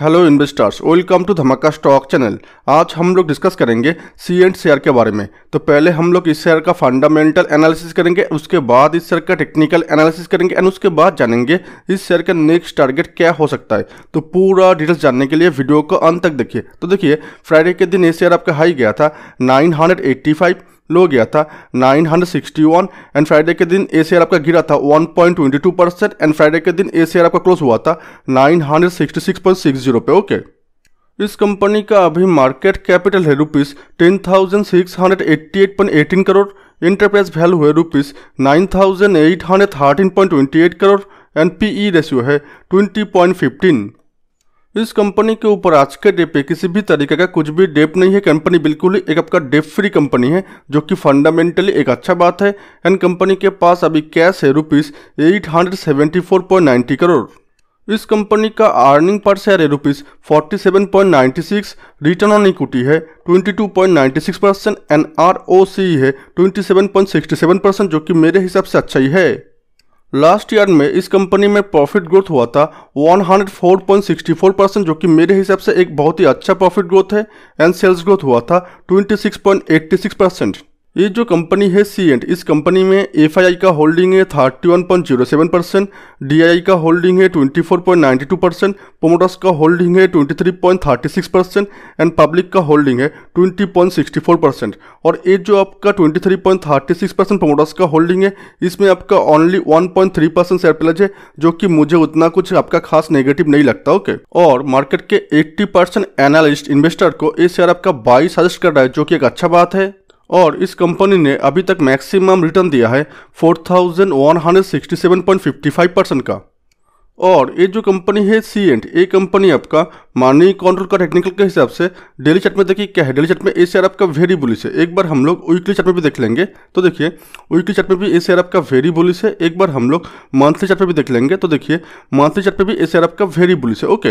hello investors welcome to Dhamaka stock channel आज हम लोग डिस्कस करेंगे सी एंड शेयर के बारे में तो पहले हम लोग इस शेयर का फंडामेंटल एनालिसिस करेंगे उसके बाद इस शेयर का टेक्निकल एनालिसिस करेंगे एंड उसके बाद जानेंगे इस शेयर का नेक्स्ट टारगेट क्या हो सकता है तो पूरा डिटेल्स जानने के लिए वीडियो को अंत तक देखिए तो देखिए फ्राइडे के दिन ये शेयर आपका हाई गया था नाइन लो गया था 961 एंड फ्राइडे के दिन ए शेयर आपका गिरा था 1.22 परसेंट एंड फ्राइडे के दिन ए शेयर आपका क्लोज हुआ था 966.60 पे ओके इस कंपनी का अभी मार्केट कैपिटल है rupees ten thousand six hundred eighty eight point eighteen crore enterprise value है rupees nine thousand eight hundred thirteen point twenty eight crore and E ratio है ट्वेंटी पॉइंट फिफ्टीन इस कंपनी के ऊपर आज के डेट पे किसी भी तरीके का कुछ भी डेप नहीं है कंपनी बिल्कुल ही एक आपका डेप फ्री कंपनी है जो कि फंडामेंटली एक अच्छा बात है एंड कंपनी के पास अभी कैश है rupees eight hundred seventy four point ninety crore इस कंपनी का अर्निंग पर शेयर है rupees forty seven point ninety six return on equity है twenty two point ninety six percent and R O C है twenty seven point sixty seven percent जो कि मेरे हिसाब से अच्छा ही है लास्ट ईयर में इस कंपनी में प्रॉफिट ग्रोथ हुआ था 104.64 परसेंट जो कि मेरे हिसाब से एक बहुत ही अच्छा प्रॉफिट ग्रोथ है एंड सेल्स ग्रोथ हुआ था 26.86 परसेंट ये जो कंपनी है सी एंड इस कंपनी में एफ का होल्डिंग है thirty one point zero seven percent D का होल्डिंग है twenty four point ninety two percent promoters का होल्डिंग है twenty three point thirty six percent and public का होल्डिंग है twenty point sixty four percent और ये जो आपका twenty three point thirty six percent promoters का होल्डिंग है इसमें आपका only one point three percent share pledge है जो कि मुझे उतना कुछ आपका खास नेगेटिव नहीं लगता ओके और मार्केट के एट्टी परसेंट एनालिस्ट इन्वेस्टर को ये शेयर आपका बाई सजेस्ट कर रहा है जो कि एक अच्छा बात है और इस कंपनी ने अभी तक मैक्सिमम रिटर्न दिया है 4167.55 परसेंट का और ये जो कंपनी है सी एंड ये कंपनी आपका मानी कंट्रोल का टेक्निकल के हिसाब से डेली चार्ट में देखिए क्या है डेली चार्ट में ए शेयर आपका वेरी बुलिस है एक बार हम लोग वीकली चार्ट में भी देख लेंगे तो देखिए वीकली चार्ट में भी ए शेयर आपका वेरी बुलिस है एक बार हम लोग मंथली चार्ट में भी देख लेंगे तो देखिए मंथली चार्ट में भी ए शेयर आपका वेरी बुलिस है ओके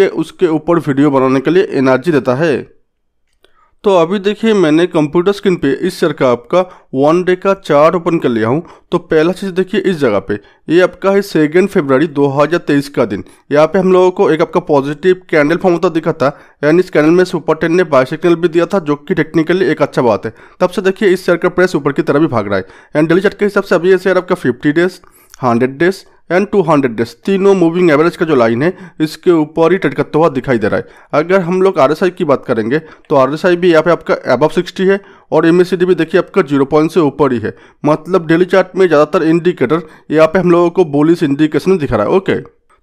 के उसके ऊपर वीडियो बनाने के लिए एनर्जी देता है तो अभी देखिए मैंने कंप्यूटर स्क्रीन पे इस सर का आपका वन डे का चार्ट ओपन कर लिया हूँ तो पहला चीज़ देखिए इस जगह पे ये आपका है सेकेंड फरवरी 2023 का दिन यहाँ पे हम लोगों को एक आपका पॉजिटिव कैंडल फॉर्म होता दिखा था यानी इस कैंडल में सुपर टेन ने बाई सिग्नल भी दिया था जो कि टेक्निकली एक अच्छा बात है तब से देखिए इस शेयर का प्रेस ऊपर की तरफ भी भाग रहा है एंड डेली चार्ट के हिसाब से अभी ये शेयर आपका fifty days hundred days and two hundred days तीनों मूविंग एवरेज का जो लाइन है इसके ऊपर ही टटकता हुआ दिखाई दे रहा है अगर हम लोग आर की बात करेंगे तो आर भी यहाँ पे आपका एबव सिक्सटी है और एम भी देखिए आपका जीरो पॉइंट से ऊपर ही है मतलब डेली चार्ट में ज़्यादातर इंडिकेटर यहाँ पे हम लोगों को बोलिस इंडिकेशन दिखा रहा है ओके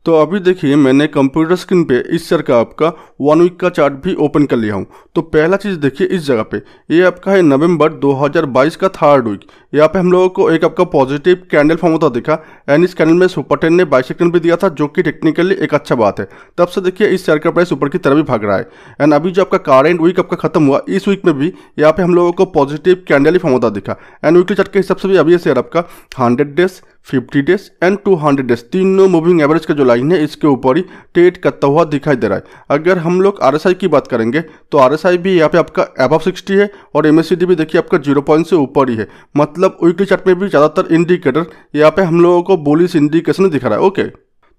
तो अभी देखिए मैंने कंप्यूटर स्क्रीन पे इस शेयर का आपका वन वीक का चार्ट भी ओपन कर लिया हूँ तो पहला चीज़ देखिए इस जगह पे ये आपका है नवंबर 2022 का थर्ड वीक यहाँ पे हम लोगों को एक आपका पॉजिटिव कैंडल फॉर्म होता दिखा एंड इस कैंडल में सुपर टेन ने सेकंड भी दिया था जो कि टेक्निकली एक अच्छा बात है तब से देखिए इस शेयर का प्राइस ऊपर की तरफ भी भाग रहा है एंड अभी जो आपका कारेंट वीक आपका खत्म हुआ इस वीक में भी यहाँ पे हम लोगों को पॉजिटिव कैंडल ही फॉर्म होता दिखा एंड वीकली चार्ट के हिसाब से भी अभी ये शेयर आपका hundred days fifty days and two hundred days तीनों मूविंग एवरेज का जो लाइन है इसके ऊपर ही ट्रेड करता हुआ दिखाई दे रहा है अगर हम लोग आर की बात करेंगे तो आर भी यहाँ पे आपका एबव 60 है और एम भी देखिए आपका जीरो पॉइंट से ऊपर ही है मतलब वीकली चार्ट में भी ज़्यादातर इंडिकेटर यहाँ पे हम लोगों को बोलिस इंडिकेशन दिखा रहा है ओके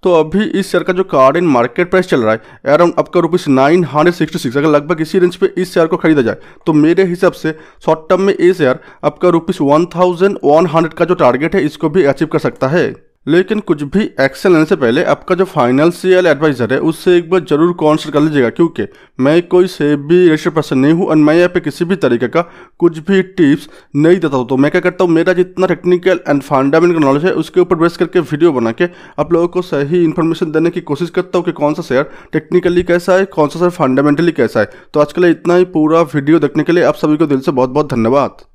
तो अभी इस शेयर का जो इन मार्केट प्राइस चल रहा है अराउंड आपका rupees nine hundred sixty six अगर लगभग इसी रेंज पे इस शेयर को खरीदा जाए तो मेरे हिसाब से शॉर्ट टर्म में ये शेयर आपका rupees one thousand one hundred का जो टारगेट है इसको भी अचीव कर सकता है लेकिन कुछ भी एक्शन लेने से पहले आपका जो फाइनेंशियल एडवाइज़र है उससे एक बार जरूर कॉन्सल्ट कर लीजिएगा क्योंकि मैं कोई से भी रजिस्टर्ड पर्सन नहीं हूँ और मैं यहाँ पे किसी भी तरीके का कुछ भी टिप्स नहीं देता हूँ तो मैं क्या करता हूँ मेरा जितना टेक्निकल एंड फंडामेंटल नॉलेज है उसके ऊपर बेस करके वीडियो बना के आप लोगों को सही इन्फॉर्मेशन देने की कोशिश करता हूँ कि कौन सा शेयर टेक्निकली कैसा है कौन सा शेयर फंडामेंटली कैसा है तो आजकल इतना ही पूरा वीडियो देखने के लिए आप सभी को दिल से बहुत बहुत धन्यवाद